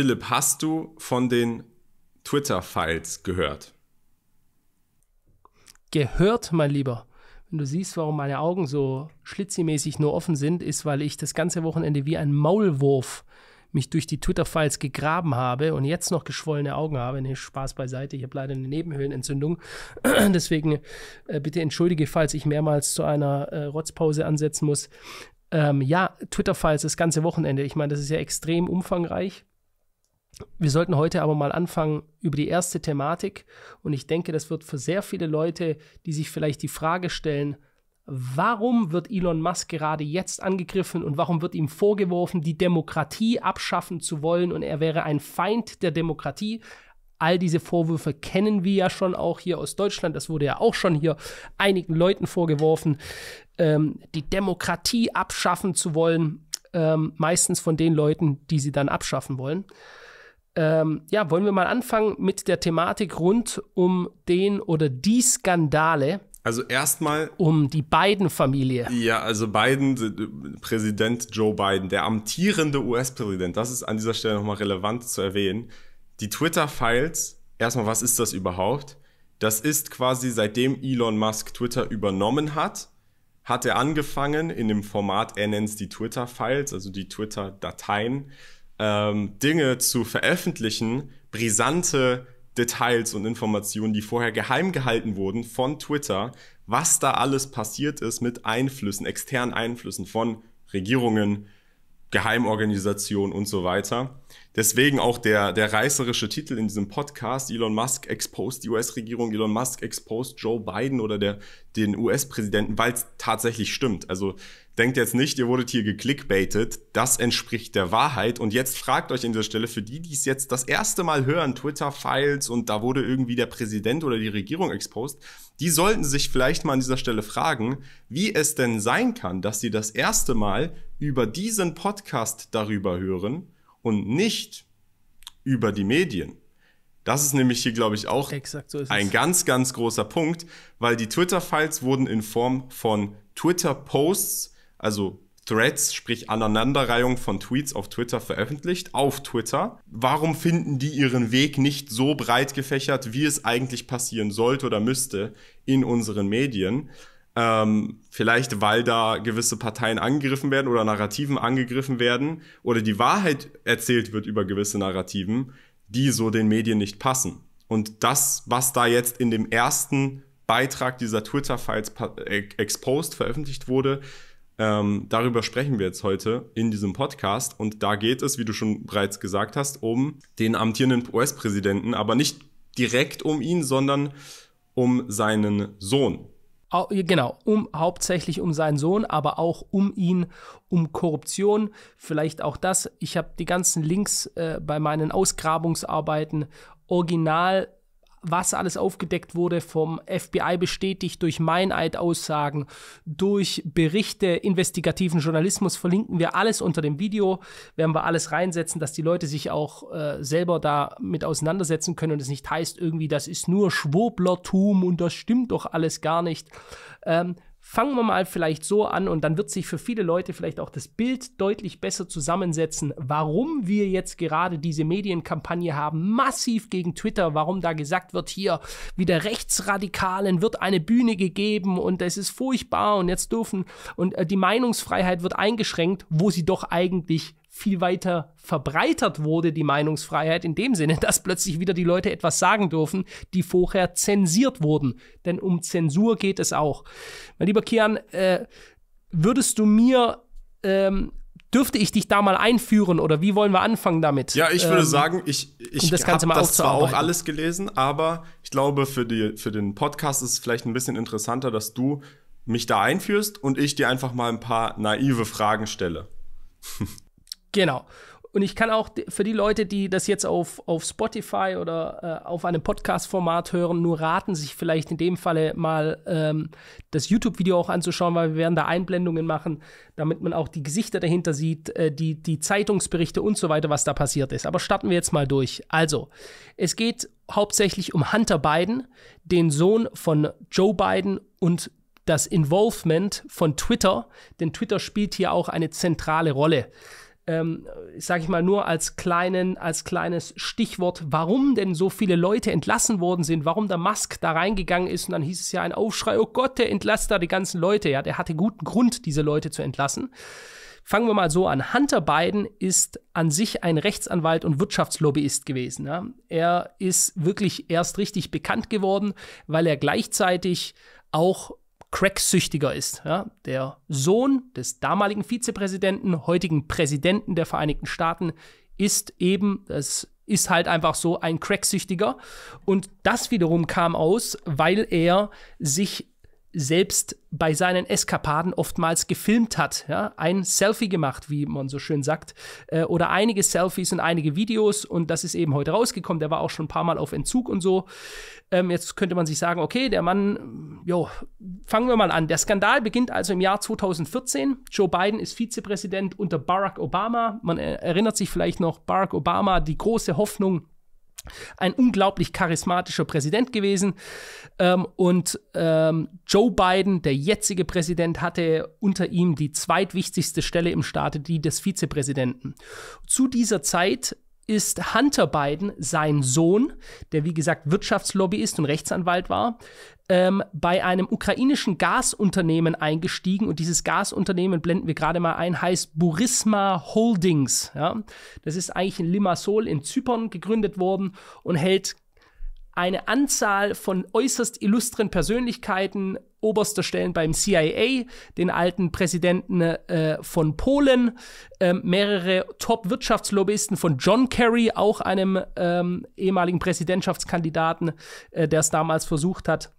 Philipp, hast du von den Twitter-Files gehört? Gehört, mein Lieber. Wenn du siehst, warum meine Augen so schlitzimäßig nur offen sind, ist, weil ich das ganze Wochenende wie ein Maulwurf mich durch die Twitter-Files gegraben habe und jetzt noch geschwollene Augen habe. Nee, Spaß beiseite, ich habe leider eine Nebenhöhlenentzündung. Deswegen äh, bitte entschuldige, falls ich mehrmals zu einer äh, Rotzpause ansetzen muss. Ähm, ja, Twitter-Files das ganze Wochenende. Ich meine, das ist ja extrem umfangreich. Wir sollten heute aber mal anfangen über die erste Thematik und ich denke, das wird für sehr viele Leute, die sich vielleicht die Frage stellen, warum wird Elon Musk gerade jetzt angegriffen und warum wird ihm vorgeworfen, die Demokratie abschaffen zu wollen und er wäre ein Feind der Demokratie. All diese Vorwürfe kennen wir ja schon auch hier aus Deutschland. Das wurde ja auch schon hier einigen Leuten vorgeworfen, ähm, die Demokratie abschaffen zu wollen. Ähm, meistens von den Leuten, die sie dann abschaffen wollen ähm, ja, wollen wir mal anfangen mit der Thematik rund um den oder die Skandale. Also erstmal. Um die Biden-Familie. Ja, also Biden, äh, Präsident Joe Biden, der amtierende US-Präsident, das ist an dieser Stelle nochmal relevant zu erwähnen. Die Twitter-Files, erstmal, was ist das überhaupt? Das ist quasi seitdem Elon Musk Twitter übernommen hat, hat er angefangen, in dem Format, er nennt es die Twitter-Files, also die Twitter-Dateien, ähm, Dinge zu veröffentlichen, brisante Details und Informationen, die vorher geheim gehalten wurden von Twitter, was da alles passiert ist mit Einflüssen, externen Einflüssen von Regierungen, Geheimorganisationen und so weiter. Deswegen auch der, der reißerische Titel in diesem Podcast, Elon Musk exposed die US-Regierung, Elon Musk exposed Joe Biden oder der, den US-Präsidenten, weil es tatsächlich stimmt. Also denkt jetzt nicht, ihr wurdet hier geklickbaitet, das entspricht der Wahrheit. Und jetzt fragt euch an dieser Stelle, für die, die es jetzt das erste Mal hören, Twitter-Files und da wurde irgendwie der Präsident oder die Regierung exposed, die sollten sich vielleicht mal an dieser Stelle fragen, wie es denn sein kann, dass sie das erste Mal über diesen Podcast darüber hören, und nicht über die Medien. Das ist nämlich hier, glaube ich, auch Exakt, so ein es. ganz, ganz großer Punkt, weil die Twitter-Files wurden in Form von Twitter-Posts, also Threads, sprich Aneinanderreihung von Tweets auf Twitter veröffentlicht, auf Twitter. Warum finden die ihren Weg nicht so breit gefächert, wie es eigentlich passieren sollte oder müsste in unseren Medien? Ähm, vielleicht, weil da gewisse Parteien angegriffen werden oder Narrativen angegriffen werden oder die Wahrheit erzählt wird über gewisse Narrativen, die so den Medien nicht passen. Und das, was da jetzt in dem ersten Beitrag dieser Twitter-Files exposed veröffentlicht wurde, ähm, darüber sprechen wir jetzt heute in diesem Podcast. Und da geht es, wie du schon bereits gesagt hast, um den amtierenden US-Präsidenten, aber nicht direkt um ihn, sondern um seinen Sohn, Genau, um, hauptsächlich um seinen Sohn, aber auch um ihn, um Korruption, vielleicht auch das. Ich habe die ganzen Links äh, bei meinen Ausgrabungsarbeiten original was alles aufgedeckt wurde vom FBI bestätigt durch Meineid-Aussagen, durch Berichte, investigativen Journalismus, verlinken wir alles unter dem Video, werden wir alles reinsetzen, dass die Leute sich auch äh, selber damit auseinandersetzen können und es nicht heißt irgendwie, das ist nur Schwoblertum und das stimmt doch alles gar nicht. Ähm, Fangen wir mal vielleicht so an und dann wird sich für viele Leute vielleicht auch das Bild deutlich besser zusammensetzen, warum wir jetzt gerade diese Medienkampagne haben, massiv gegen Twitter, warum da gesagt wird, hier wieder Rechtsradikalen wird eine Bühne gegeben und es ist furchtbar und jetzt dürfen und äh, die Meinungsfreiheit wird eingeschränkt, wo sie doch eigentlich viel weiter verbreitert wurde, die Meinungsfreiheit, in dem Sinne, dass plötzlich wieder die Leute etwas sagen dürfen, die vorher zensiert wurden. Denn um Zensur geht es auch. Mein lieber Kian, äh, würdest du mir, ähm, dürfte ich dich da mal einführen oder wie wollen wir anfangen damit? Ja, ich würde ähm, sagen, ich, ich um das habe das zwar auch alles gelesen, aber ich glaube, für, die, für den Podcast ist es vielleicht ein bisschen interessanter, dass du mich da einführst und ich dir einfach mal ein paar naive Fragen stelle. Genau. Und ich kann auch für die Leute, die das jetzt auf, auf Spotify oder äh, auf einem Podcast-Format hören, nur raten, sich vielleicht in dem Falle mal ähm, das YouTube-Video auch anzuschauen, weil wir werden da Einblendungen machen, damit man auch die Gesichter dahinter sieht, äh, die, die Zeitungsberichte und so weiter, was da passiert ist. Aber starten wir jetzt mal durch. Also, es geht hauptsächlich um Hunter Biden, den Sohn von Joe Biden und das Involvement von Twitter, denn Twitter spielt hier auch eine zentrale Rolle ähm, sage ich mal nur als kleinen, als kleines Stichwort, warum denn so viele Leute entlassen worden sind, warum der Musk da reingegangen ist und dann hieß es ja ein Aufschrei, oh Gott, der entlasst da die ganzen Leute, ja, der hatte guten Grund, diese Leute zu entlassen. Fangen wir mal so an. Hunter Biden ist an sich ein Rechtsanwalt und Wirtschaftslobbyist gewesen. Ja. Er ist wirklich erst richtig bekannt geworden, weil er gleichzeitig auch Cracksüchtiger ist. Ja? Der Sohn des damaligen Vizepräsidenten, heutigen Präsidenten der Vereinigten Staaten, ist eben, das ist halt einfach so ein Cracksüchtiger. Und das wiederum kam aus, weil er sich selbst bei seinen Eskapaden oftmals gefilmt hat. Ja? Ein Selfie gemacht, wie man so schön sagt, äh, oder einige Selfies und einige Videos und das ist eben heute rausgekommen. Der war auch schon ein paar Mal auf Entzug und so. Ähm, jetzt könnte man sich sagen, okay, der Mann, jo, fangen wir mal an. Der Skandal beginnt also im Jahr 2014. Joe Biden ist Vizepräsident unter Barack Obama. Man erinnert sich vielleicht noch, Barack Obama, die große Hoffnung, ein unglaublich charismatischer Präsident gewesen. Ähm, und ähm, Joe Biden, der jetzige Präsident, hatte unter ihm die zweitwichtigste Stelle im Staate, die des Vizepräsidenten. Zu dieser Zeit ist Hunter Biden, sein Sohn, der wie gesagt Wirtschaftslobbyist und Rechtsanwalt war, ähm, bei einem ukrainischen Gasunternehmen eingestiegen und dieses Gasunternehmen blenden wir gerade mal ein, heißt Burisma Holdings. Ja? Das ist eigentlich in Limassol in Zypern gegründet worden und hält eine Anzahl von äußerst illustren Persönlichkeiten oberster Stellen beim CIA, den alten Präsidenten äh, von Polen, äh, mehrere Top-Wirtschaftslobbyisten von John Kerry, auch einem ähm, ehemaligen Präsidentschaftskandidaten, äh, der es damals versucht hat.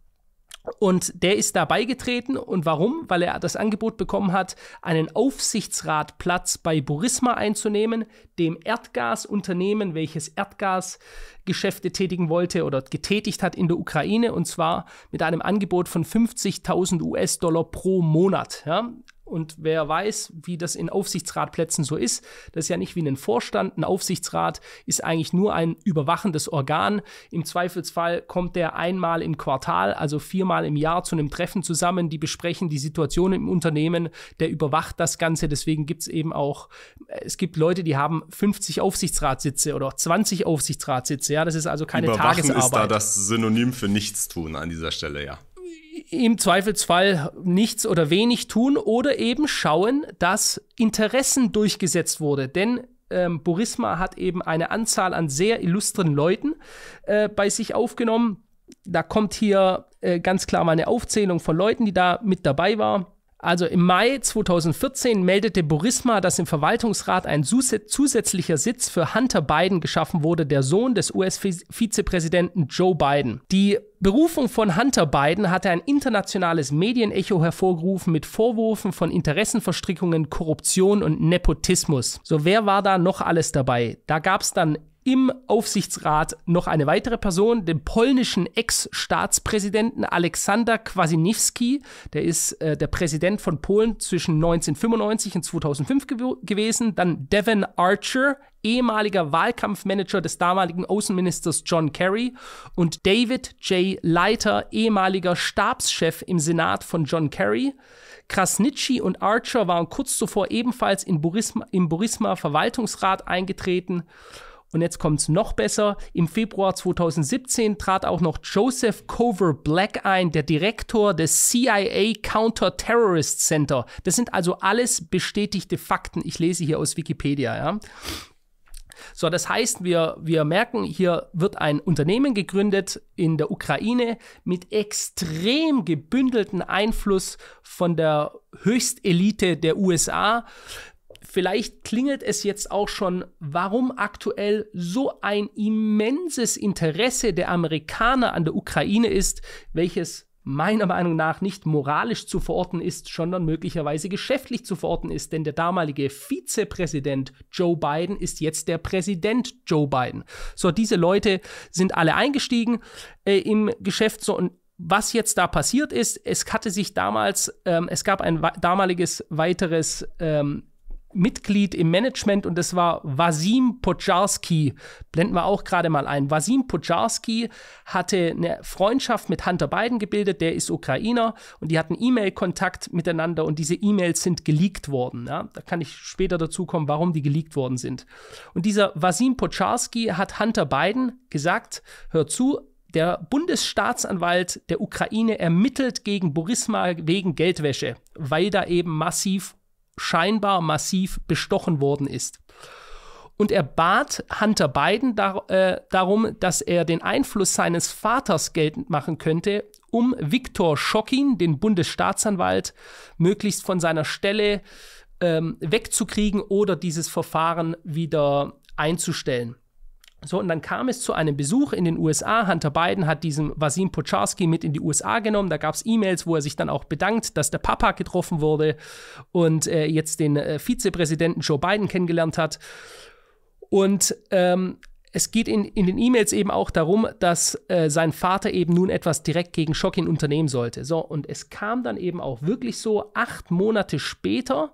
Und der ist da beigetreten. Und warum? Weil er das Angebot bekommen hat, einen Aufsichtsratplatz bei Burisma einzunehmen, dem Erdgasunternehmen, welches Erdgasgeschäfte tätigen wollte oder getätigt hat in der Ukraine. Und zwar mit einem Angebot von 50.000 US-Dollar pro Monat. Ja? Und wer weiß, wie das in Aufsichtsratplätzen so ist, das ist ja nicht wie ein Vorstand. Ein Aufsichtsrat ist eigentlich nur ein überwachendes Organ. Im Zweifelsfall kommt der einmal im Quartal, also viermal im Jahr zu einem Treffen zusammen. Die besprechen die Situation im Unternehmen. Der überwacht das Ganze. Deswegen gibt es eben auch, es gibt Leute, die haben 50 Aufsichtsratssitze oder 20 Aufsichtsratssitze. Ja, das ist also keine Überwachen Tagesarbeit. Ist da das Synonym für Nichtstun an dieser Stelle, ja im Zweifelsfall nichts oder wenig tun oder eben schauen, dass Interessen durchgesetzt wurde. Denn ähm, Burisma hat eben eine Anzahl an sehr illustren Leuten äh, bei sich aufgenommen. Da kommt hier äh, ganz klar mal eine Aufzählung von Leuten, die da mit dabei waren. Also im Mai 2014 meldete Burisma, dass im Verwaltungsrat ein zusätzlicher Sitz für Hunter Biden geschaffen wurde, der Sohn des US-Vizepräsidenten Joe Biden. Die Berufung von Hunter Biden hatte ein internationales Medienecho hervorgerufen mit Vorwürfen von Interessenverstrickungen, Korruption und Nepotismus. So wer war da noch alles dabei? Da gab es dann im Aufsichtsrat noch eine weitere Person, den polnischen Ex-Staatspräsidenten Aleksander Kwasniewski. Der ist äh, der Präsident von Polen zwischen 1995 und 2005 gew gewesen. Dann Devon Archer, ehemaliger Wahlkampfmanager des damaligen Außenministers John Kerry und David J. Leiter, ehemaliger Stabschef im Senat von John Kerry. Krasnitschi und Archer waren kurz zuvor ebenfalls in Burisma, im Burisma-Verwaltungsrat eingetreten. Und jetzt kommt's noch besser. Im Februar 2017 trat auch noch Joseph Cover Black ein, der Direktor des CIA Counter-Terrorist Center. Das sind also alles bestätigte Fakten. Ich lese hier aus Wikipedia, ja. So, das heißt, wir, wir merken, hier wird ein Unternehmen gegründet in der Ukraine mit extrem gebündelten Einfluss von der Höchstelite der USA vielleicht klingelt es jetzt auch schon, warum aktuell so ein immenses Interesse der Amerikaner an der Ukraine ist, welches meiner Meinung nach nicht moralisch zu verorten ist, sondern möglicherweise geschäftlich zu verorten ist, denn der damalige Vizepräsident Joe Biden ist jetzt der Präsident Joe Biden. So, diese Leute sind alle eingestiegen äh, im Geschäft so und was jetzt da passiert ist, es hatte sich damals, ähm, es gab ein damaliges weiteres ähm, Mitglied im Management und das war Vasim Podjarski. Blenden wir auch gerade mal ein. Vasim Podjarski hatte eine Freundschaft mit Hunter Biden gebildet, der ist Ukrainer und die hatten E-Mail-Kontakt miteinander und diese E-Mails sind geleakt worden. Ja? Da kann ich später dazu kommen, warum die geleakt worden sind. Und dieser Vasim Podjarski hat Hunter Biden gesagt, hör zu, der Bundesstaatsanwalt der Ukraine ermittelt gegen Burisma wegen Geldwäsche, weil da eben massiv scheinbar massiv bestochen worden ist. Und er bat Hunter Biden dar äh, darum, dass er den Einfluss seines Vaters geltend machen könnte, um Viktor Schockin, den Bundesstaatsanwalt, möglichst von seiner Stelle ähm, wegzukriegen oder dieses Verfahren wieder einzustellen. So, und dann kam es zu einem Besuch in den USA. Hunter Biden hat diesen Vasim Pocharski mit in die USA genommen. Da gab es E-Mails, wo er sich dann auch bedankt, dass der Papa getroffen wurde und äh, jetzt den äh, Vizepräsidenten Joe Biden kennengelernt hat. Und ähm, es geht in, in den E-Mails eben auch darum, dass äh, sein Vater eben nun etwas direkt gegen Schockin unternehmen sollte. So, und es kam dann eben auch wirklich so, acht Monate später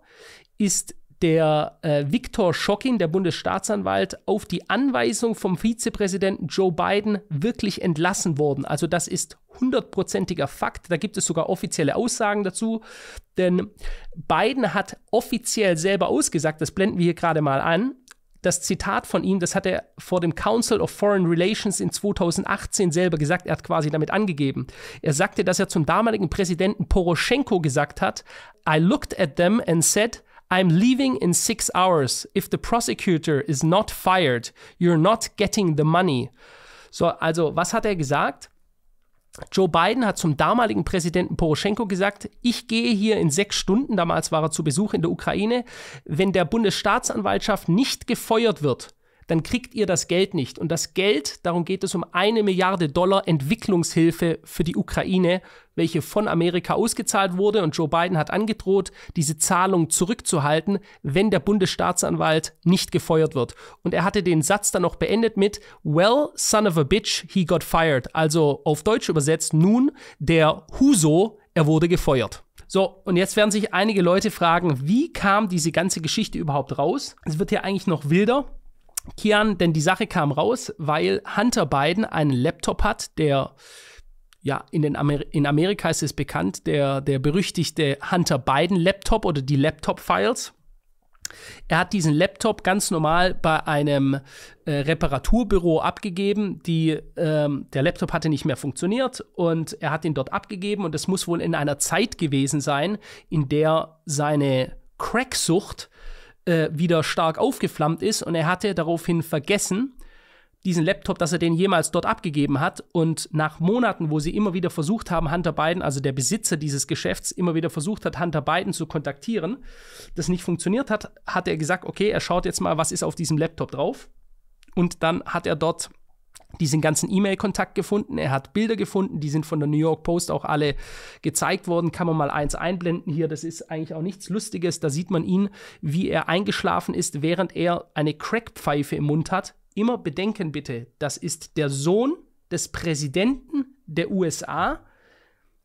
ist der äh, Viktor Schockin, der Bundesstaatsanwalt, auf die Anweisung vom Vizepräsidenten Joe Biden wirklich entlassen worden. Also das ist hundertprozentiger Fakt. Da gibt es sogar offizielle Aussagen dazu. Denn Biden hat offiziell selber ausgesagt, das blenden wir hier gerade mal an, das Zitat von ihm, das hat er vor dem Council of Foreign Relations in 2018 selber gesagt, er hat quasi damit angegeben. Er sagte, dass er zum damaligen Präsidenten Poroschenko gesagt hat, I looked at them and said, I'm leaving in six hours. If the prosecutor is not fired, you're not getting the money. So, also, was hat er gesagt? Joe Biden hat zum damaligen Präsidenten Poroschenko gesagt, ich gehe hier in sechs Stunden, damals war er zu Besuch in der Ukraine, wenn der Bundesstaatsanwaltschaft nicht gefeuert wird, dann kriegt ihr das Geld nicht. Und das Geld, darum geht es um eine Milliarde Dollar Entwicklungshilfe für die Ukraine, welche von Amerika ausgezahlt wurde. Und Joe Biden hat angedroht, diese Zahlung zurückzuhalten, wenn der Bundesstaatsanwalt nicht gefeuert wird. Und er hatte den Satz dann noch beendet mit, well, son of a bitch, he got fired. Also auf Deutsch übersetzt, nun, der Huso, er wurde gefeuert. So, und jetzt werden sich einige Leute fragen, wie kam diese ganze Geschichte überhaupt raus? Es wird hier eigentlich noch wilder. Kian, denn die Sache kam raus, weil Hunter Biden einen Laptop hat, der, ja, in, den Amer in Amerika ist es bekannt, der, der berüchtigte Hunter Biden Laptop oder die Laptop-Files. Er hat diesen Laptop ganz normal bei einem äh, Reparaturbüro abgegeben. Die, ähm, der Laptop hatte nicht mehr funktioniert und er hat ihn dort abgegeben und es muss wohl in einer Zeit gewesen sein, in der seine Cracksucht äh, wieder stark aufgeflammt ist und er hatte daraufhin vergessen, diesen Laptop, dass er den jemals dort abgegeben hat. Und nach Monaten, wo sie immer wieder versucht haben, Hunter Biden, also der Besitzer dieses Geschäfts, immer wieder versucht hat, Hunter Biden zu kontaktieren, das nicht funktioniert hat, hat er gesagt, okay, er schaut jetzt mal, was ist auf diesem Laptop drauf. Und dann hat er dort diesen ganzen E-Mail-Kontakt gefunden, er hat Bilder gefunden, die sind von der New York Post auch alle gezeigt worden, kann man mal eins einblenden hier, das ist eigentlich auch nichts Lustiges, da sieht man ihn, wie er eingeschlafen ist, während er eine Crackpfeife im Mund hat. Immer bedenken bitte, das ist der Sohn des Präsidenten der USA,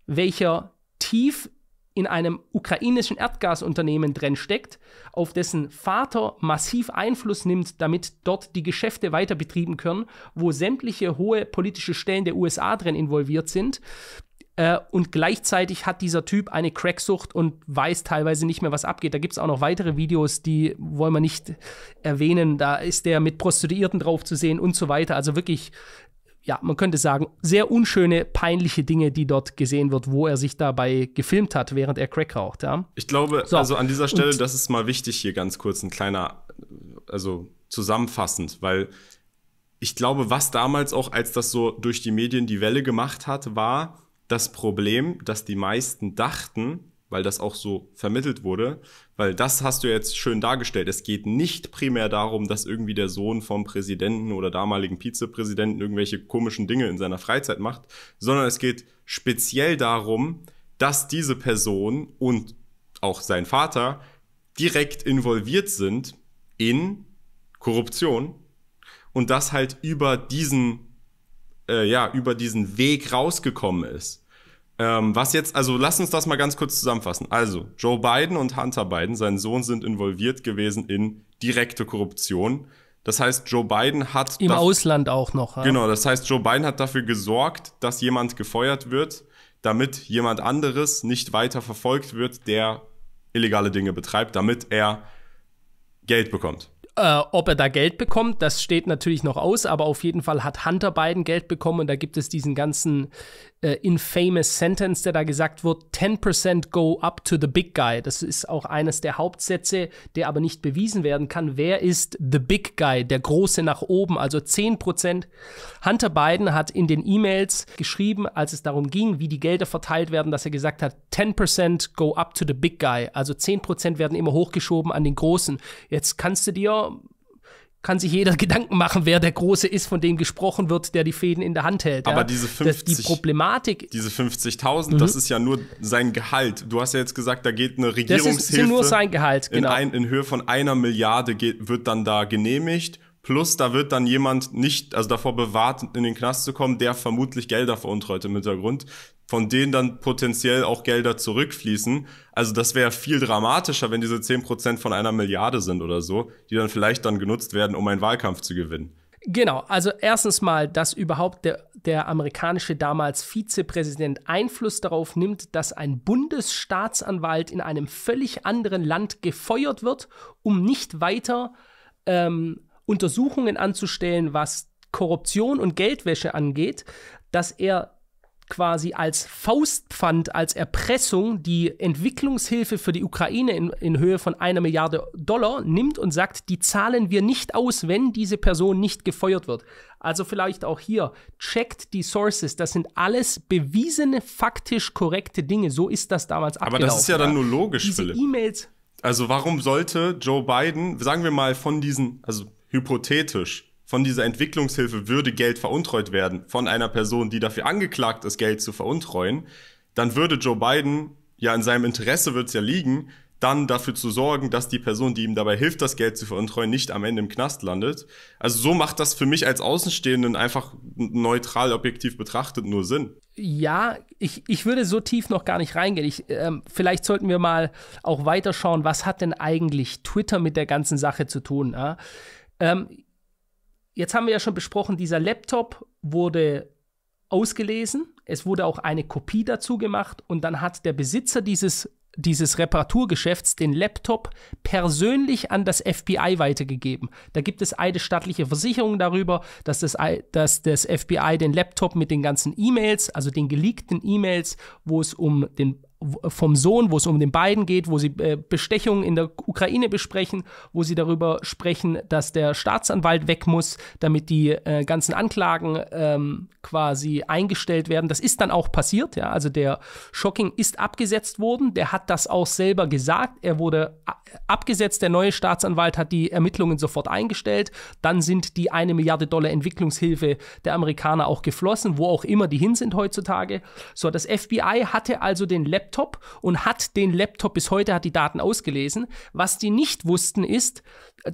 welcher tief in einem ukrainischen Erdgasunternehmen drin steckt, auf dessen Vater massiv Einfluss nimmt, damit dort die Geschäfte weiter betrieben können, wo sämtliche hohe politische Stellen der USA drin involviert sind. Äh, und gleichzeitig hat dieser Typ eine Cracksucht und weiß teilweise nicht mehr, was abgeht. Da gibt es auch noch weitere Videos, die wollen wir nicht erwähnen. Da ist der mit Prostituierten drauf zu sehen und so weiter. Also wirklich ja, man könnte sagen, sehr unschöne, peinliche Dinge, die dort gesehen wird, wo er sich dabei gefilmt hat, während er Crack raucht. Ja? Ich glaube, so. also an dieser Stelle, das ist mal wichtig hier ganz kurz ein kleiner, also zusammenfassend, weil ich glaube, was damals auch, als das so durch die Medien die Welle gemacht hat, war das Problem, dass die meisten dachten, weil das auch so vermittelt wurde, weil das hast du jetzt schön dargestellt. Es geht nicht primär darum, dass irgendwie der Sohn vom Präsidenten oder damaligen Vizepräsidenten irgendwelche komischen Dinge in seiner Freizeit macht, sondern es geht speziell darum, dass diese Person und auch sein Vater direkt involviert sind in Korruption und das halt über diesen äh, ja über diesen Weg rausgekommen ist. Ähm, was jetzt, also lass uns das mal ganz kurz zusammenfassen. Also, Joe Biden und Hunter Biden, sein Sohn, sind involviert gewesen in direkte Korruption. Das heißt, Joe Biden hat. Im Ausland auch noch. Ja. Genau, das heißt, Joe Biden hat dafür gesorgt, dass jemand gefeuert wird, damit jemand anderes nicht weiter verfolgt wird, der illegale Dinge betreibt, damit er Geld bekommt. Äh, ob er da Geld bekommt, das steht natürlich noch aus, aber auf jeden Fall hat Hunter Biden Geld bekommen und da gibt es diesen ganzen äh, infamous Sentence, der da gesagt wird, 10% go up to the big guy. Das ist auch eines der Hauptsätze, der aber nicht bewiesen werden kann. Wer ist the big guy, der große nach oben, also 10%? Hunter Biden hat in den E-Mails geschrieben, als es darum ging, wie die Gelder verteilt werden, dass er gesagt hat, 10% go up to the big guy, also 10% werden immer hochgeschoben an den Großen. Jetzt kannst du dir kann sich jeder Gedanken machen, wer der Große ist, von dem gesprochen wird, der die Fäden in der Hand hält. Aber ja? diese 50, das, die Problematik. Diese 50.000, mhm. das ist ja nur sein Gehalt. Du hast ja jetzt gesagt, da geht eine Regierungshilfe. Das ist, nur sein Gehalt, genau. In, ein, in Höhe von einer Milliarde geht, wird dann da genehmigt. Plus, da wird dann jemand nicht, also davor bewahrt, in den Knast zu kommen, der vermutlich Gelder veruntreut im Hintergrund von denen dann potenziell auch Gelder zurückfließen. Also das wäre viel dramatischer, wenn diese 10% von einer Milliarde sind oder so, die dann vielleicht dann genutzt werden, um einen Wahlkampf zu gewinnen. Genau, also erstens mal, dass überhaupt der, der amerikanische damals Vizepräsident Einfluss darauf nimmt, dass ein Bundesstaatsanwalt in einem völlig anderen Land gefeuert wird, um nicht weiter ähm, Untersuchungen anzustellen, was Korruption und Geldwäsche angeht, dass er quasi als Faustpfand, als Erpressung die Entwicklungshilfe für die Ukraine in, in Höhe von einer Milliarde Dollar nimmt und sagt, die zahlen wir nicht aus, wenn diese Person nicht gefeuert wird. Also vielleicht auch hier, checkt die Sources, das sind alles bewiesene, faktisch korrekte Dinge. So ist das damals Aber abgelaufen. Aber das ist ja dann nur logisch, diese Philipp. E-Mails. Also warum sollte Joe Biden, sagen wir mal von diesen, also hypothetisch, von dieser Entwicklungshilfe würde Geld veruntreut werden, von einer Person, die dafür angeklagt ist, Geld zu veruntreuen, dann würde Joe Biden, ja in seinem Interesse wird es ja liegen, dann dafür zu sorgen, dass die Person, die ihm dabei hilft, das Geld zu veruntreuen, nicht am Ende im Knast landet. Also so macht das für mich als Außenstehenden einfach neutral, objektiv betrachtet nur Sinn. Ja, ich, ich würde so tief noch gar nicht reingehen. Ich, ähm, vielleicht sollten wir mal auch weiterschauen, was hat denn eigentlich Twitter mit der ganzen Sache zu tun? Ja? Ähm, jetzt haben wir ja schon besprochen, dieser Laptop wurde ausgelesen. Es wurde auch eine Kopie dazu gemacht und dann hat der Besitzer dieses, dieses Reparaturgeschäfts den Laptop persönlich an das FBI weitergegeben. Da gibt es eine staatliche Versicherung darüber, dass das, dass das FBI den Laptop mit den ganzen E-Mails, also den geleakten E-Mails, wo es um den vom Sohn, wo es um den beiden geht, wo sie äh, Bestechungen in der Ukraine besprechen, wo sie darüber sprechen, dass der Staatsanwalt weg muss, damit die äh, ganzen Anklagen ähm, quasi eingestellt werden. Das ist dann auch passiert, ja. Also der Schocking ist abgesetzt worden, der hat das auch selber gesagt. Er wurde abgesetzt, der neue Staatsanwalt hat die Ermittlungen sofort eingestellt. Dann sind die eine Milliarde Dollar Entwicklungshilfe der Amerikaner auch geflossen, wo auch immer die hin sind heutzutage. So, das FBI hatte also den Laptop Laptop und hat den Laptop bis heute, hat die Daten ausgelesen. Was die nicht wussten ist,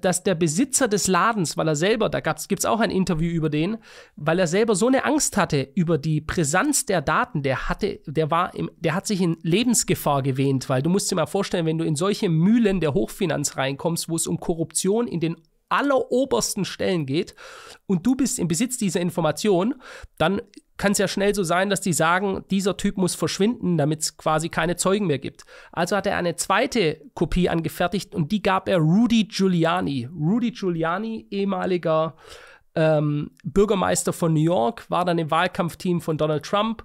dass der Besitzer des Ladens, weil er selber, da gibt es auch ein Interview über den, weil er selber so eine Angst hatte über die Präsenz der Daten, der hatte, der war im, der hat sich in Lebensgefahr gewähnt, weil du musst dir mal vorstellen, wenn du in solche Mühlen der Hochfinanz reinkommst, wo es um Korruption in den allerobersten Stellen geht und du bist im Besitz dieser Information, dann kann es ja schnell so sein, dass die sagen, dieser Typ muss verschwinden, damit es quasi keine Zeugen mehr gibt. Also hat er eine zweite Kopie angefertigt und die gab er Rudy Giuliani. Rudy Giuliani, ehemaliger ähm, Bürgermeister von New York, war dann im Wahlkampfteam von Donald Trump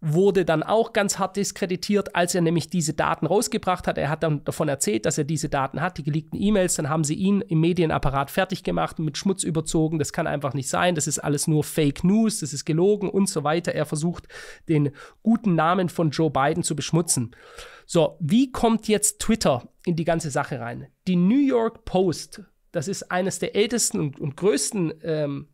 wurde dann auch ganz hart diskreditiert, als er nämlich diese Daten rausgebracht hat. Er hat dann davon erzählt, dass er diese Daten hat, die geleakten E-Mails. Dann haben sie ihn im Medienapparat fertig gemacht, mit Schmutz überzogen. Das kann einfach nicht sein. Das ist alles nur Fake News, das ist gelogen und so weiter. Er versucht, den guten Namen von Joe Biden zu beschmutzen. So, wie kommt jetzt Twitter in die ganze Sache rein? Die New York Post, das ist eines der ältesten und, größten ähm,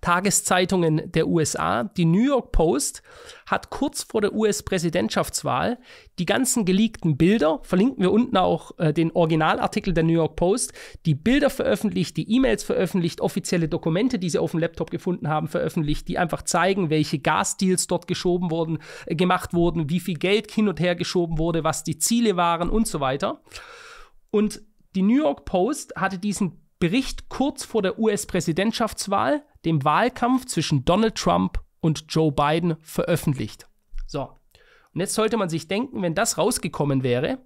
Tageszeitungen der USA. Die New York Post hat kurz vor der US-Präsidentschaftswahl die ganzen geleakten Bilder, verlinken wir unten auch äh, den Originalartikel der New York Post, die Bilder veröffentlicht, die E-Mails veröffentlicht, offizielle Dokumente, die sie auf dem Laptop gefunden haben, veröffentlicht, die einfach zeigen, welche Gasdeals dort geschoben wurden, äh, gemacht wurden, wie viel Geld hin und her geschoben wurde, was die Ziele waren und so weiter. Und die New York Post hatte diesen Bericht kurz vor der US-Präsidentschaftswahl, dem Wahlkampf zwischen Donald Trump und Joe Biden, veröffentlicht. So, und jetzt sollte man sich denken, wenn das rausgekommen wäre,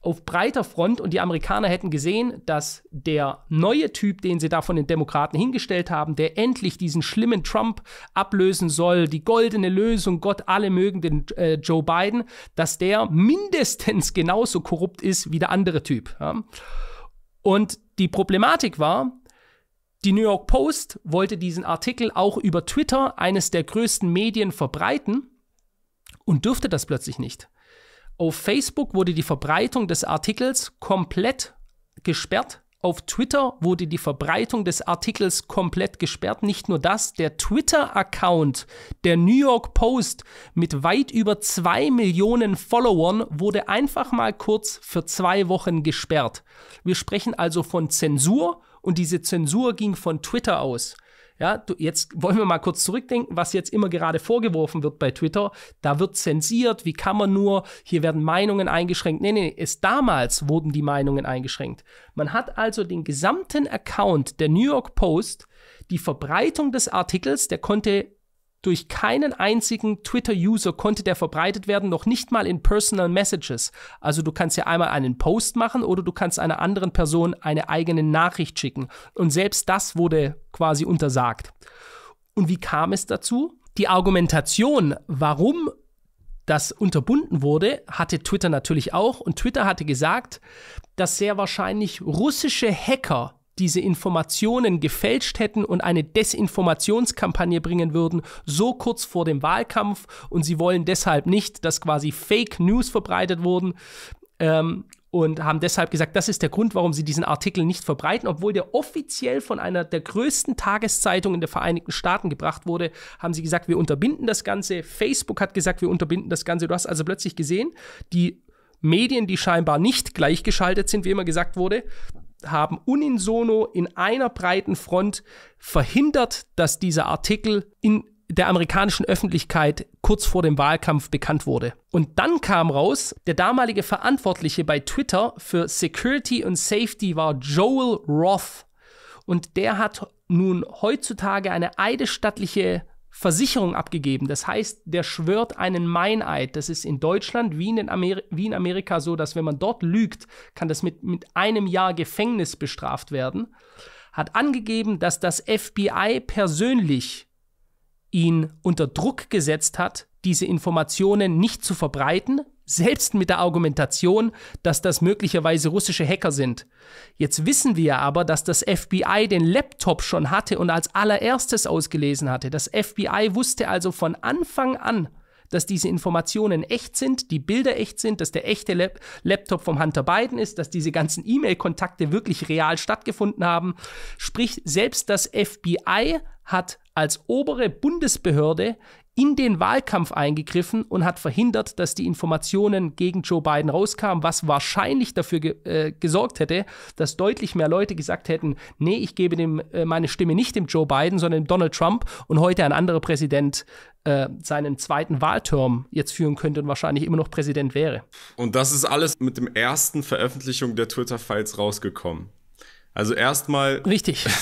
auf breiter Front und die Amerikaner hätten gesehen, dass der neue Typ, den sie da von den Demokraten hingestellt haben, der endlich diesen schlimmen Trump ablösen soll, die goldene Lösung, Gott alle mögen den äh, Joe Biden, dass der mindestens genauso korrupt ist wie der andere Typ. Ja? Und die Problematik war, die New York Post wollte diesen Artikel auch über Twitter, eines der größten Medien, verbreiten und dürfte das plötzlich nicht. Auf Facebook wurde die Verbreitung des Artikels komplett gesperrt auf Twitter wurde die Verbreitung des Artikels komplett gesperrt. Nicht nur das, der Twitter-Account der New York Post mit weit über zwei Millionen Followern wurde einfach mal kurz für zwei Wochen gesperrt. Wir sprechen also von Zensur und diese Zensur ging von Twitter aus. Ja, du, jetzt wollen wir mal kurz zurückdenken, was jetzt immer gerade vorgeworfen wird bei Twitter. Da wird zensiert, wie kann man nur, hier werden Meinungen eingeschränkt. Nee, nee, es damals wurden die Meinungen eingeschränkt. Man hat also den gesamten Account der New York Post, die Verbreitung des Artikels, der konnte durch keinen einzigen Twitter-User konnte der verbreitet werden, noch nicht mal in Personal Messages. Also du kannst ja einmal einen Post machen oder du kannst einer anderen Person eine eigene Nachricht schicken. Und selbst das wurde quasi untersagt. Und wie kam es dazu? Die Argumentation, warum das unterbunden wurde, hatte Twitter natürlich auch. Und Twitter hatte gesagt, dass sehr wahrscheinlich russische Hacker diese Informationen gefälscht hätten und eine Desinformationskampagne bringen würden, so kurz vor dem Wahlkampf. Und sie wollen deshalb nicht, dass quasi Fake News verbreitet wurden. Ähm, und haben deshalb gesagt, das ist der Grund, warum sie diesen Artikel nicht verbreiten. Obwohl der offiziell von einer der größten Tageszeitungen der Vereinigten Staaten gebracht wurde, haben sie gesagt, wir unterbinden das Ganze. Facebook hat gesagt, wir unterbinden das Ganze. Du hast also plötzlich gesehen, die Medien, die scheinbar nicht gleichgeschaltet sind, wie immer gesagt wurde, haben unisono in einer breiten Front verhindert, dass dieser Artikel in der amerikanischen Öffentlichkeit kurz vor dem Wahlkampf bekannt wurde. Und dann kam raus, der damalige Verantwortliche bei Twitter für Security und Safety war Joel Roth. Und der hat nun heutzutage eine eidesstattliche Versicherung abgegeben. Das heißt, der schwört einen Meineid. Das ist in Deutschland wie in, den Ameri wie in Amerika so, dass wenn man dort lügt, kann das mit, mit einem Jahr Gefängnis bestraft werden. Hat angegeben, dass das FBI persönlich ihn unter Druck gesetzt hat, diese Informationen nicht zu verbreiten, selbst mit der Argumentation, dass das möglicherweise russische Hacker sind. Jetzt wissen wir aber, dass das FBI den Laptop schon hatte und als allererstes ausgelesen hatte. Das FBI wusste also von Anfang an, dass diese Informationen echt sind, die Bilder echt sind, dass der echte Lab Laptop vom Hunter Biden ist, dass diese ganzen E-Mail-Kontakte wirklich real stattgefunden haben. Sprich, selbst das FBI hat als obere Bundesbehörde in den Wahlkampf eingegriffen und hat verhindert, dass die Informationen gegen Joe Biden rauskamen, was wahrscheinlich dafür ge äh, gesorgt hätte, dass deutlich mehr Leute gesagt hätten, nee, ich gebe dem, äh, meine Stimme nicht dem Joe Biden, sondern dem Donald Trump und heute ein anderer Präsident äh, seinen zweiten Wahlturm jetzt führen könnte und wahrscheinlich immer noch Präsident wäre. Und das ist alles mit dem ersten Veröffentlichung der Twitter-Files rausgekommen. Also erstmal. Richtig.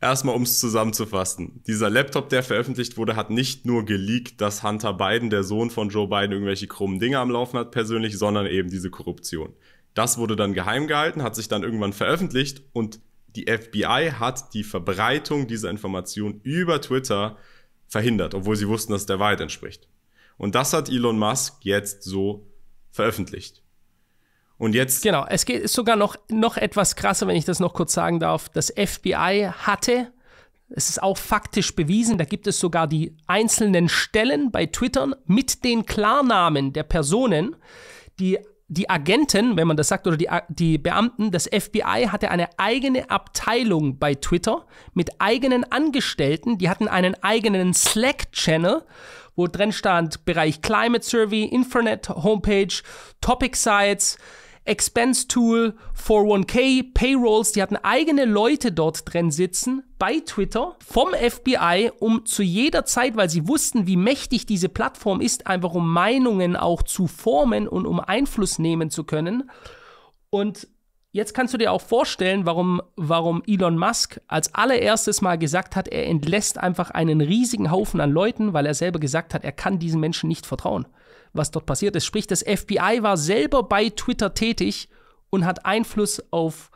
Erstmal, um es zusammenzufassen. Dieser Laptop, der veröffentlicht wurde, hat nicht nur geleakt, dass Hunter Biden, der Sohn von Joe Biden, irgendwelche krummen Dinge am Laufen hat persönlich, sondern eben diese Korruption. Das wurde dann geheim gehalten, hat sich dann irgendwann veröffentlicht und die FBI hat die Verbreitung dieser Information über Twitter verhindert, obwohl sie wussten, dass der Wahrheit entspricht. Und das hat Elon Musk jetzt so veröffentlicht. Und jetzt. Genau, es geht, ist sogar noch, noch etwas krasser, wenn ich das noch kurz sagen darf. Das FBI hatte, es ist auch faktisch bewiesen, da gibt es sogar die einzelnen Stellen bei Twitter mit den Klarnamen der Personen, die die Agenten, wenn man das sagt, oder die, die Beamten, das FBI hatte eine eigene Abteilung bei Twitter mit eigenen Angestellten, die hatten einen eigenen Slack-Channel, wo drin stand Bereich Climate Survey, Infranet, Homepage, Topic Sites, Expense Tool, 401k, Payrolls, die hatten eigene Leute dort drin sitzen bei Twitter vom FBI, um zu jeder Zeit, weil sie wussten, wie mächtig diese Plattform ist, einfach um Meinungen auch zu formen und um Einfluss nehmen zu können. Und jetzt kannst du dir auch vorstellen, warum, warum Elon Musk als allererstes mal gesagt hat, er entlässt einfach einen riesigen Haufen an Leuten, weil er selber gesagt hat, er kann diesen Menschen nicht vertrauen was dort passiert ist. Sprich, das FBI war selber bei Twitter tätig und hat Einfluss auf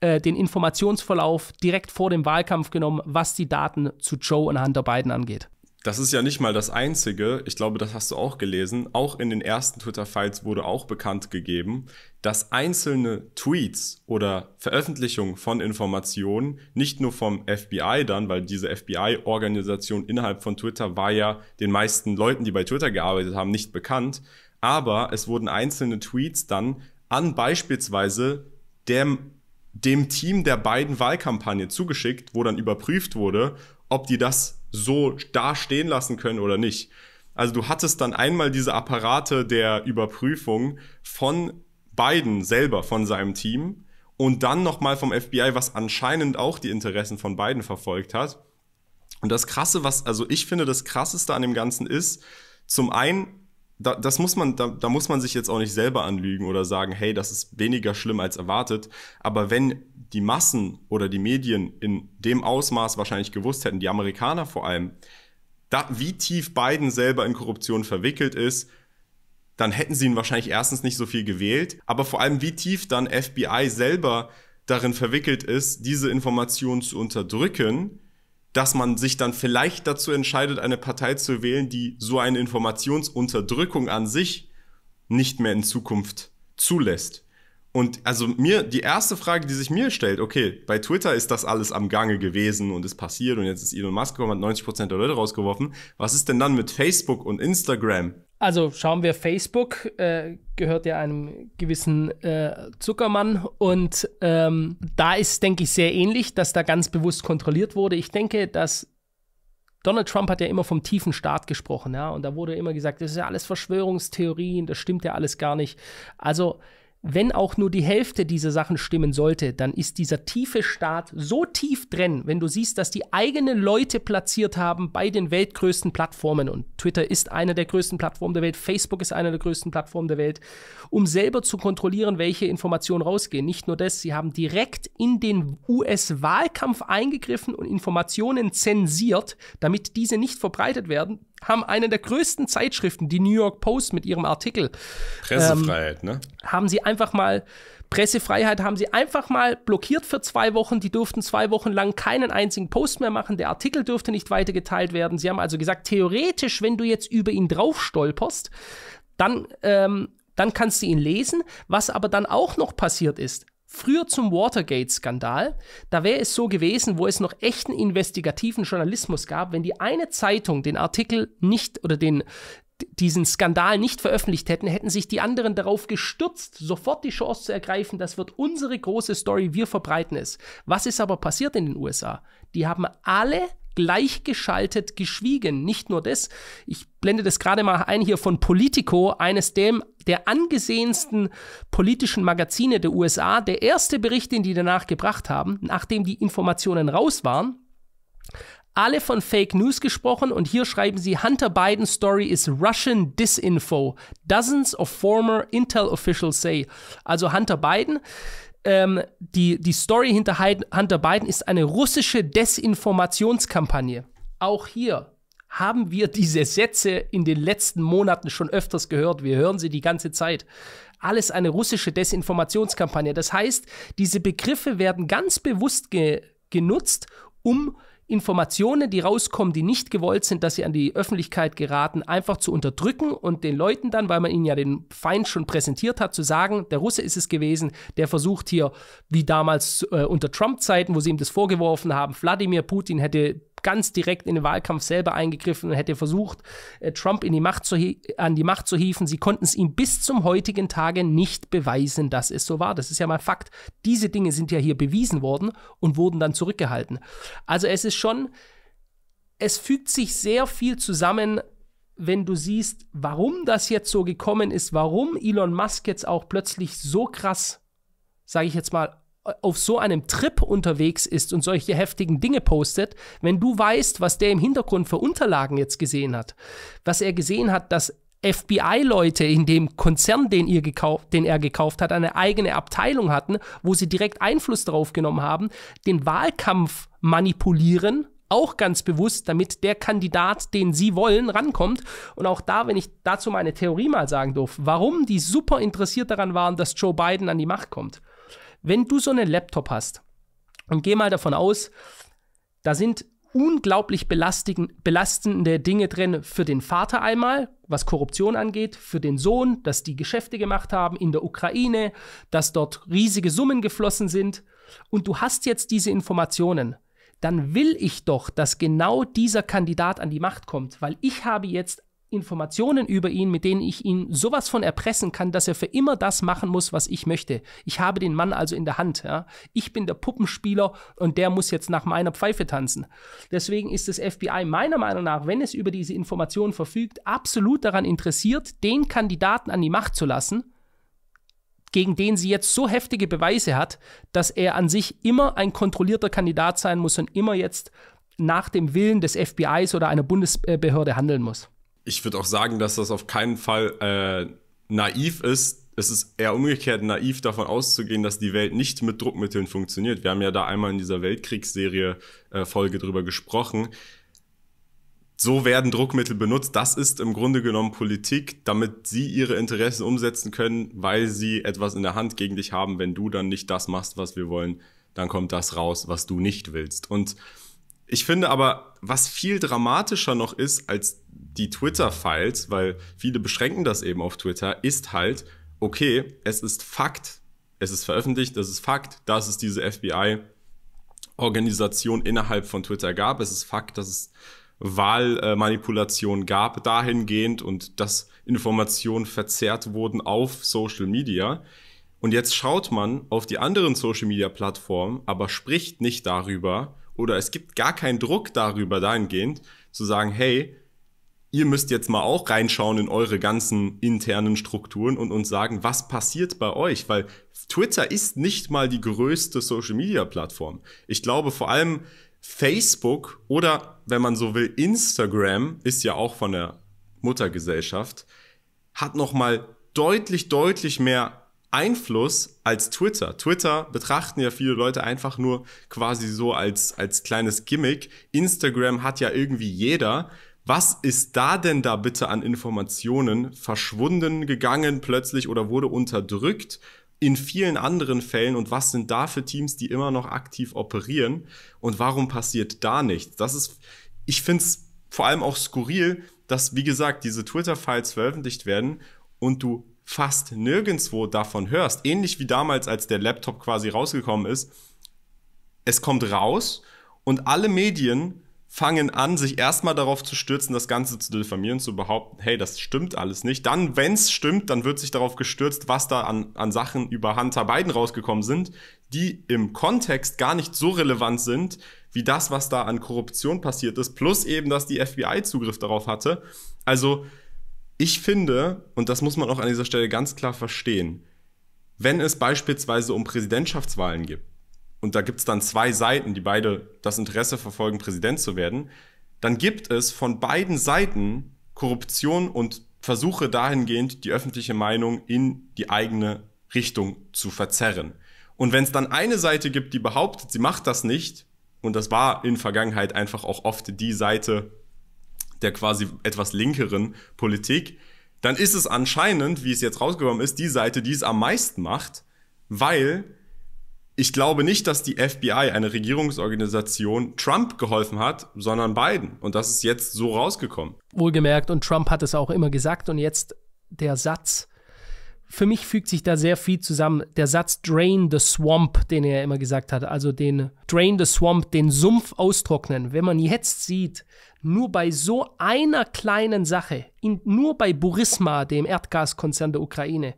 äh, den Informationsverlauf direkt vor dem Wahlkampf genommen, was die Daten zu Joe und Hunter Biden angeht das ist ja nicht mal das Einzige, ich glaube, das hast du auch gelesen, auch in den ersten Twitter-Files wurde auch bekannt gegeben, dass einzelne Tweets oder Veröffentlichungen von Informationen, nicht nur vom FBI dann, weil diese FBI-Organisation innerhalb von Twitter war ja den meisten Leuten, die bei Twitter gearbeitet haben, nicht bekannt, aber es wurden einzelne Tweets dann an beispielsweise dem, dem Team der beiden Wahlkampagne zugeschickt, wo dann überprüft wurde, ob die das so da stehen lassen können oder nicht. Also du hattest dann einmal diese Apparate der Überprüfung von Biden selber, von seinem Team und dann nochmal vom FBI, was anscheinend auch die Interessen von Biden verfolgt hat. Und das Krasse, was, also ich finde, das Krasseste an dem Ganzen ist, zum einen da, das muss man, da, da muss man sich jetzt auch nicht selber anlügen oder sagen, hey, das ist weniger schlimm als erwartet. Aber wenn die Massen oder die Medien in dem Ausmaß wahrscheinlich gewusst hätten, die Amerikaner vor allem, da, wie tief Biden selber in Korruption verwickelt ist, dann hätten sie ihn wahrscheinlich erstens nicht so viel gewählt, aber vor allem wie tief dann FBI selber darin verwickelt ist, diese Informationen zu unterdrücken, dass man sich dann vielleicht dazu entscheidet, eine Partei zu wählen, die so eine Informationsunterdrückung an sich nicht mehr in Zukunft zulässt. Und also mir, die erste Frage, die sich mir stellt, okay, bei Twitter ist das alles am Gange gewesen und ist passiert und jetzt ist Elon Musk gekommen, hat 90% der Leute rausgeworfen. Was ist denn dann mit Facebook und Instagram? Also schauen wir, Facebook äh, gehört ja einem gewissen äh, Zuckermann und ähm, da ist, denke ich, sehr ähnlich, dass da ganz bewusst kontrolliert wurde. Ich denke, dass Donald Trump hat ja immer vom tiefen Staat gesprochen, ja, und da wurde immer gesagt, das ist ja alles Verschwörungstheorien, das stimmt ja alles gar nicht. Also wenn auch nur die Hälfte dieser Sachen stimmen sollte, dann ist dieser tiefe Staat so tief drin, wenn du siehst, dass die eigenen Leute platziert haben bei den weltgrößten Plattformen und Twitter ist eine der größten Plattformen der Welt, Facebook ist eine der größten Plattformen der Welt, um selber zu kontrollieren, welche Informationen rausgehen. Nicht nur das, sie haben direkt in den US-Wahlkampf eingegriffen und Informationen zensiert, damit diese nicht verbreitet werden haben eine der größten Zeitschriften, die New York Post mit ihrem Artikel. Pressefreiheit, ähm, ne? Haben sie einfach mal, Pressefreiheit haben sie einfach mal blockiert für zwei Wochen. Die durften zwei Wochen lang keinen einzigen Post mehr machen. Der Artikel dürfte nicht weitergeteilt werden. Sie haben also gesagt, theoretisch, wenn du jetzt über ihn drauf stolperst, dann ähm, dann kannst du ihn lesen. Was aber dann auch noch passiert ist, Früher zum Watergate-Skandal, da wäre es so gewesen, wo es noch echten investigativen Journalismus gab, wenn die eine Zeitung den Artikel nicht oder den, diesen Skandal nicht veröffentlicht hätten, hätten sich die anderen darauf gestürzt, sofort die Chance zu ergreifen, das wird unsere große Story, wir verbreiten es. Was ist aber passiert in den USA? Die haben alle gleichgeschaltet geschwiegen. Nicht nur das, ich blende das gerade mal ein hier von Politico, eines dem, der angesehensten politischen Magazine der USA. Der erste Bericht, den die danach gebracht haben, nachdem die Informationen raus waren, alle von Fake News gesprochen und hier schreiben sie, Hunter Biden's Story is Russian Disinfo. Dozens of former Intel officials say. Also Hunter Biden, ähm, die, die Story hinter Hunter Biden ist eine russische Desinformationskampagne. Auch hier haben wir diese Sätze in den letzten Monaten schon öfters gehört. Wir hören sie die ganze Zeit. Alles eine russische Desinformationskampagne. Das heißt, diese Begriffe werden ganz bewusst ge genutzt, um Informationen, die rauskommen, die nicht gewollt sind, dass sie an die Öffentlichkeit geraten, einfach zu unterdrücken und den Leuten dann, weil man ihnen ja den Feind schon präsentiert hat, zu sagen, der Russe ist es gewesen, der versucht hier, wie damals äh, unter Trump-Zeiten, wo sie ihm das vorgeworfen haben, Wladimir Putin hätte ganz direkt in den Wahlkampf selber eingegriffen und hätte versucht, äh, Trump in die Macht zu, an die Macht zu hieven. Sie konnten es ihm bis zum heutigen Tage nicht beweisen, dass es so war. Das ist ja mal Fakt. Diese Dinge sind ja hier bewiesen worden und wurden dann zurückgehalten. Also es ist schon, es fügt sich sehr viel zusammen, wenn du siehst, warum das jetzt so gekommen ist, warum Elon Musk jetzt auch plötzlich so krass, sage ich jetzt mal, auf so einem Trip unterwegs ist und solche heftigen Dinge postet, wenn du weißt, was der im Hintergrund für Unterlagen jetzt gesehen hat, was er gesehen hat, dass FBI-Leute in dem Konzern, den, ihr gekauft, den er gekauft hat, eine eigene Abteilung hatten, wo sie direkt Einfluss darauf genommen haben, den Wahlkampf manipulieren, auch ganz bewusst, damit der Kandidat, den sie wollen, rankommt. Und auch da, wenn ich dazu meine Theorie mal sagen darf, warum die super interessiert daran waren, dass Joe Biden an die Macht kommt. Wenn du so einen Laptop hast und geh mal davon aus, da sind unglaublich belastende Dinge drin für den Vater einmal, was Korruption angeht, für den Sohn, dass die Geschäfte gemacht haben in der Ukraine, dass dort riesige Summen geflossen sind und du hast jetzt diese Informationen, dann will ich doch, dass genau dieser Kandidat an die Macht kommt, weil ich habe jetzt Informationen über ihn, mit denen ich ihn sowas von erpressen kann, dass er für immer das machen muss, was ich möchte. Ich habe den Mann also in der Hand. Ja? Ich bin der Puppenspieler und der muss jetzt nach meiner Pfeife tanzen. Deswegen ist das FBI meiner Meinung nach, wenn es über diese Informationen verfügt, absolut daran interessiert, den Kandidaten an die Macht zu lassen, gegen den sie jetzt so heftige Beweise hat, dass er an sich immer ein kontrollierter Kandidat sein muss und immer jetzt nach dem Willen des FBIs oder einer Bundesbehörde handeln muss ich würde auch sagen, dass das auf keinen Fall äh, naiv ist. Es ist eher umgekehrt naiv davon auszugehen, dass die Welt nicht mit Druckmitteln funktioniert. Wir haben ja da einmal in dieser Weltkriegsserie äh, Folge drüber gesprochen. So werden Druckmittel benutzt. Das ist im Grunde genommen Politik, damit sie ihre Interessen umsetzen können, weil sie etwas in der Hand gegen dich haben. Wenn du dann nicht das machst, was wir wollen, dann kommt das raus, was du nicht willst. Und ich finde aber, was viel dramatischer noch ist als die Twitter-Files, weil viele beschränken das eben auf Twitter, ist halt, okay, es ist Fakt, es ist veröffentlicht, es ist Fakt, dass es diese FBI-Organisation innerhalb von Twitter gab, es ist Fakt, dass es Wahlmanipulation äh, gab dahingehend und dass Informationen verzerrt wurden auf Social Media. Und jetzt schaut man auf die anderen Social Media Plattformen, aber spricht nicht darüber oder es gibt gar keinen Druck darüber dahingehend zu sagen, hey, ihr müsst jetzt mal auch reinschauen in eure ganzen internen Strukturen und uns sagen, was passiert bei euch, weil Twitter ist nicht mal die größte Social Media Plattform. Ich glaube vor allem Facebook oder wenn man so will Instagram ist ja auch von der Muttergesellschaft hat noch mal deutlich deutlich mehr Einfluss als Twitter. Twitter betrachten ja viele Leute einfach nur quasi so als, als kleines Gimmick. Instagram hat ja irgendwie jeder. Was ist da denn da bitte an Informationen verschwunden, gegangen plötzlich oder wurde unterdrückt? in vielen anderen Fällen und was sind da für Teams, die immer noch aktiv operieren und warum passiert da nichts? Das ist, ich finde es vor allem auch skurril, dass, wie gesagt, diese Twitter-Files veröffentlicht werden und du fast nirgendwo davon hörst. Ähnlich wie damals, als der Laptop quasi rausgekommen ist. Es kommt raus und alle Medien fangen an, sich erstmal darauf zu stürzen, das Ganze zu diffamieren, zu behaupten, hey, das stimmt alles nicht. Dann, wenn es stimmt, dann wird sich darauf gestürzt, was da an, an Sachen über Hunter Biden rausgekommen sind, die im Kontext gar nicht so relevant sind, wie das, was da an Korruption passiert ist, plus eben, dass die FBI Zugriff darauf hatte. Also, ich finde, und das muss man auch an dieser Stelle ganz klar verstehen, wenn es beispielsweise um Präsidentschaftswahlen gibt, und da gibt es dann zwei Seiten, die beide das Interesse verfolgen, Präsident zu werden, dann gibt es von beiden Seiten Korruption und Versuche dahingehend, die öffentliche Meinung in die eigene Richtung zu verzerren. Und wenn es dann eine Seite gibt, die behauptet, sie macht das nicht, und das war in Vergangenheit einfach auch oft die Seite der quasi etwas linkeren Politik, dann ist es anscheinend, wie es jetzt rausgekommen ist, die Seite, die es am meisten macht, weil ich glaube nicht, dass die FBI, eine Regierungsorganisation, Trump geholfen hat, sondern Biden. Und das ist jetzt so rausgekommen. Wohlgemerkt, und Trump hat es auch immer gesagt. Und jetzt der Satz. Für mich fügt sich da sehr viel zusammen. Der Satz Drain the Swamp, den er immer gesagt hat, also den Drain the Swamp, den Sumpf austrocknen. Wenn man jetzt sieht, nur bei so einer kleinen Sache, in, nur bei Burisma, dem Erdgaskonzern der Ukraine,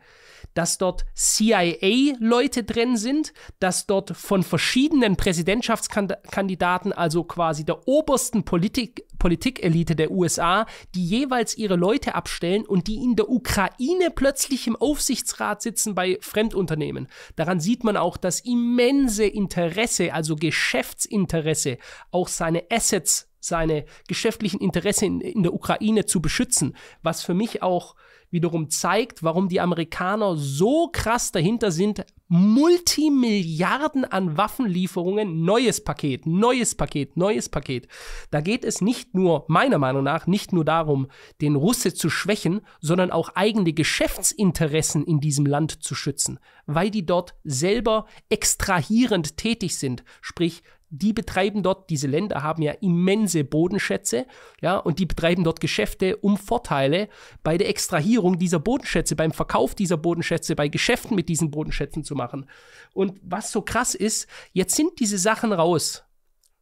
dass dort CIA-Leute drin sind, dass dort von verschiedenen Präsidentschaftskandidaten, also quasi der obersten Politik, Politikelite der USA, die jeweils ihre Leute abstellen und die in der Ukraine plötzlich im Aufsichtsrat sitzen bei Fremdunternehmen. Daran sieht man auch das immense Interesse, also Geschäftsinteresse, auch seine Assets seine geschäftlichen Interessen in, in, der Ukraine zu beschützen, was für mich auch wiederum zeigt, warum die Amerikaner so krass dahinter sind, Multimilliarden an Waffenlieferungen, neues Paket, neues Paket, neues Paket. Da geht es nicht nur, meiner Meinung nach, nicht nur darum, den Russe zu schwächen, sondern auch eigene Geschäftsinteressen in diesem Land zu schützen, weil die dort selber extrahierend tätig sind, sprich die betreiben dort, diese Länder haben ja immense Bodenschätze, ja, und die betreiben dort Geschäfte, um Vorteile bei der Extrahierung dieser Bodenschätze, beim Verkauf dieser Bodenschätze, bei Geschäften mit diesen Bodenschätzen zu machen. Und was so krass ist, jetzt sind diese Sachen raus.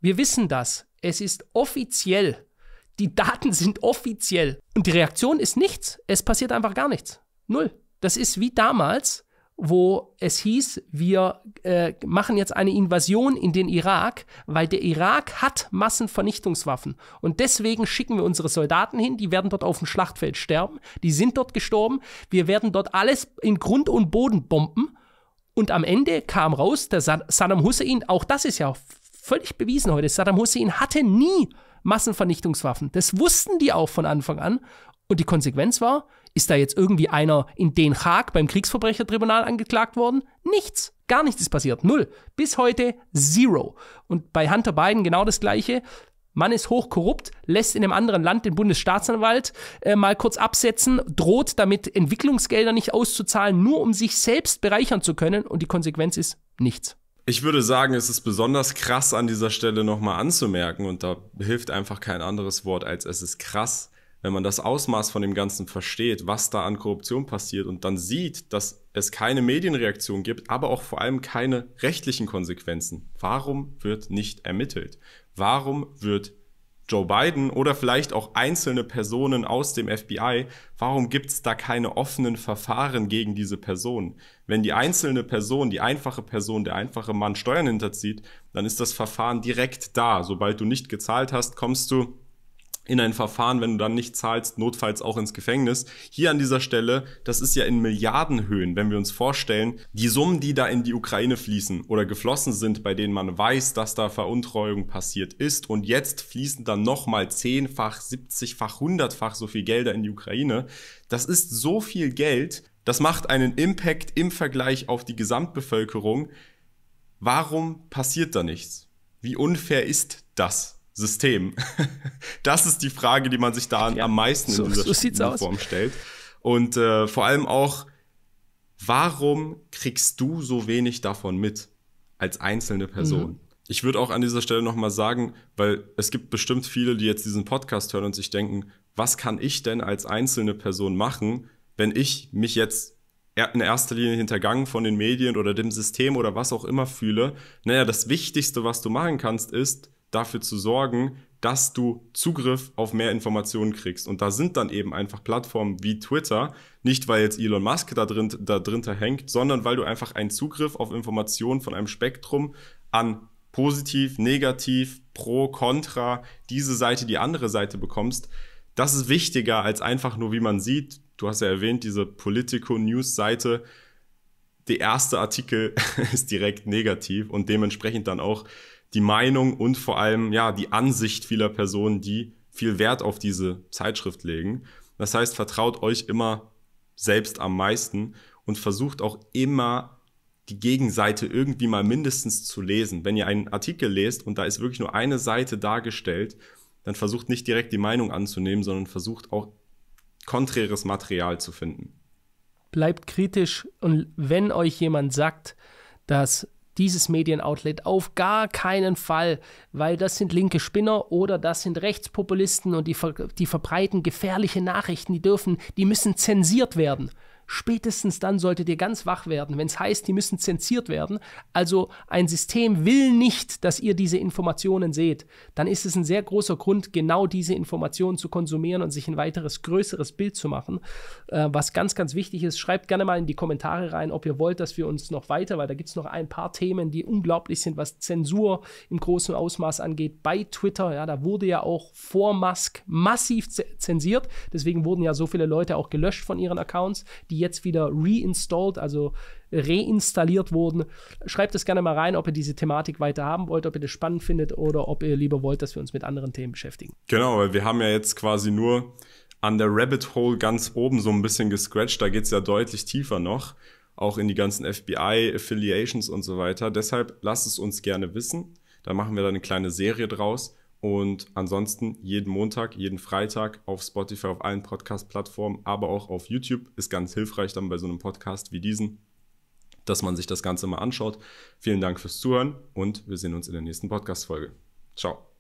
Wir wissen das. Es ist offiziell. Die Daten sind offiziell. Und die Reaktion ist nichts. Es passiert einfach gar nichts. Null. Das ist wie damals, wo es hieß, wir äh, machen jetzt eine Invasion in den Irak, weil der Irak hat Massenvernichtungswaffen. Und deswegen schicken wir unsere Soldaten hin, die werden dort auf dem Schlachtfeld sterben, die sind dort gestorben, wir werden dort alles in Grund und Boden bomben. Und am Ende kam raus, der Saddam Hussein, auch das ist ja völlig bewiesen heute, Saddam Hussein hatte nie Massenvernichtungswaffen. Das wussten die auch von Anfang an. Und die Konsequenz war, ist da jetzt irgendwie einer in Den Haag beim Kriegsverbrechertribunal angeklagt worden? Nichts. Gar nichts ist passiert. Null. Bis heute zero. Und bei Hunter Biden genau das Gleiche. Man ist hochkorrupt, lässt in einem anderen Land den Bundesstaatsanwalt äh, mal kurz absetzen, droht damit Entwicklungsgelder nicht auszuzahlen, nur um sich selbst bereichern zu können. Und die Konsequenz ist nichts. Ich würde sagen, es ist besonders krass an dieser Stelle nochmal anzumerken und da hilft einfach kein anderes Wort als es ist krass, wenn man das Ausmaß von dem Ganzen versteht, was da an Korruption passiert und dann sieht, dass es keine Medienreaktion gibt, aber auch vor allem keine rechtlichen Konsequenzen. Warum wird nicht ermittelt? Warum wird Joe Biden oder vielleicht auch einzelne Personen aus dem FBI, warum gibt es da keine offenen Verfahren gegen diese Personen? Wenn die einzelne Person, die einfache Person, der einfache Mann Steuern hinterzieht, dann ist das Verfahren direkt da. Sobald du nicht gezahlt hast, kommst du in ein Verfahren, wenn du dann nicht zahlst, notfalls auch ins Gefängnis. Hier an dieser Stelle, das ist ja in Milliardenhöhen, wenn wir uns vorstellen, die Summen, die da in die Ukraine fließen oder geflossen sind, bei denen man weiß, dass da Veruntreuung passiert ist und jetzt fließen dann nochmal zehnfach, siebzigfach, hundertfach so viel Gelder in die Ukraine. Das ist so viel Geld, das macht einen Impact im Vergleich auf die Gesamtbevölkerung. Warum passiert da nichts? Wie unfair ist das? System? das ist die Frage, die man sich da ja, am meisten so, in dieser so Form aus. stellt. Und äh, vor allem auch, warum kriegst du so wenig davon mit als einzelne Person? Mhm. Ich würde auch an dieser Stelle nochmal sagen, weil es gibt bestimmt viele, die jetzt diesen Podcast hören und sich denken, was kann ich denn als einzelne Person machen, wenn ich mich jetzt in erster Linie hintergangen von den Medien oder dem System oder was auch immer fühle. Naja, das Wichtigste, was du machen kannst, ist, dafür zu sorgen, dass du Zugriff auf mehr Informationen kriegst. Und da sind dann eben einfach Plattformen wie Twitter, nicht weil jetzt Elon Musk da drin, da drin hängt, sondern weil du einfach einen Zugriff auf Informationen von einem Spektrum an positiv, negativ, pro, contra, diese Seite, die andere Seite bekommst. Das ist wichtiger als einfach nur, wie man sieht, du hast ja erwähnt, diese Politico-News-Seite, der erste Artikel ist direkt negativ und dementsprechend dann auch die Meinung und vor allem ja die Ansicht vieler Personen, die viel Wert auf diese Zeitschrift legen. Das heißt, vertraut euch immer selbst am meisten und versucht auch immer die Gegenseite irgendwie mal mindestens zu lesen. Wenn ihr einen Artikel lest und da ist wirklich nur eine Seite dargestellt, dann versucht nicht direkt die Meinung anzunehmen, sondern versucht auch konträres Material zu finden. Bleibt kritisch und wenn euch jemand sagt, dass dieses Medienoutlet auf gar keinen Fall, weil das sind linke Spinner oder das sind Rechtspopulisten und die, ver die verbreiten gefährliche Nachrichten, die dürfen, die müssen zensiert werden. Spätestens dann solltet ihr ganz wach werden, wenn es heißt, die müssen zensiert werden. Also ein System will nicht, dass ihr diese Informationen seht. Dann ist es ein sehr großer Grund, genau diese Informationen zu konsumieren und sich ein weiteres, größeres Bild zu machen. Äh, was ganz, ganz wichtig ist, schreibt gerne mal in die Kommentare rein, ob ihr wollt, dass wir uns noch weiter, weil da gibt es noch ein paar Themen, die unglaublich sind, was Zensur im großen Ausmaß angeht. Bei Twitter, ja, da wurde ja auch vor Musk massiv zensiert. Deswegen wurden ja so viele Leute auch gelöscht von ihren Accounts. Die die jetzt wieder reinstalled, also reinstalliert wurden. Schreibt es gerne mal rein, ob ihr diese Thematik weiter haben wollt, ob ihr das spannend findet oder ob ihr lieber wollt, dass wir uns mit anderen Themen beschäftigen. Genau, weil wir haben ja jetzt quasi nur an der Rabbit Hole ganz oben so ein bisschen gescratcht. Da geht es ja deutlich tiefer noch, auch in die ganzen FBI-Affiliations und so weiter. Deshalb lasst es uns gerne wissen. Da machen wir dann eine kleine Serie draus. Und ansonsten jeden Montag, jeden Freitag auf Spotify, auf allen Podcast-Plattformen, aber auch auf YouTube ist ganz hilfreich dann bei so einem Podcast wie diesen, dass man sich das Ganze mal anschaut. Vielen Dank fürs Zuhören und wir sehen uns in der nächsten Podcast-Folge. Ciao.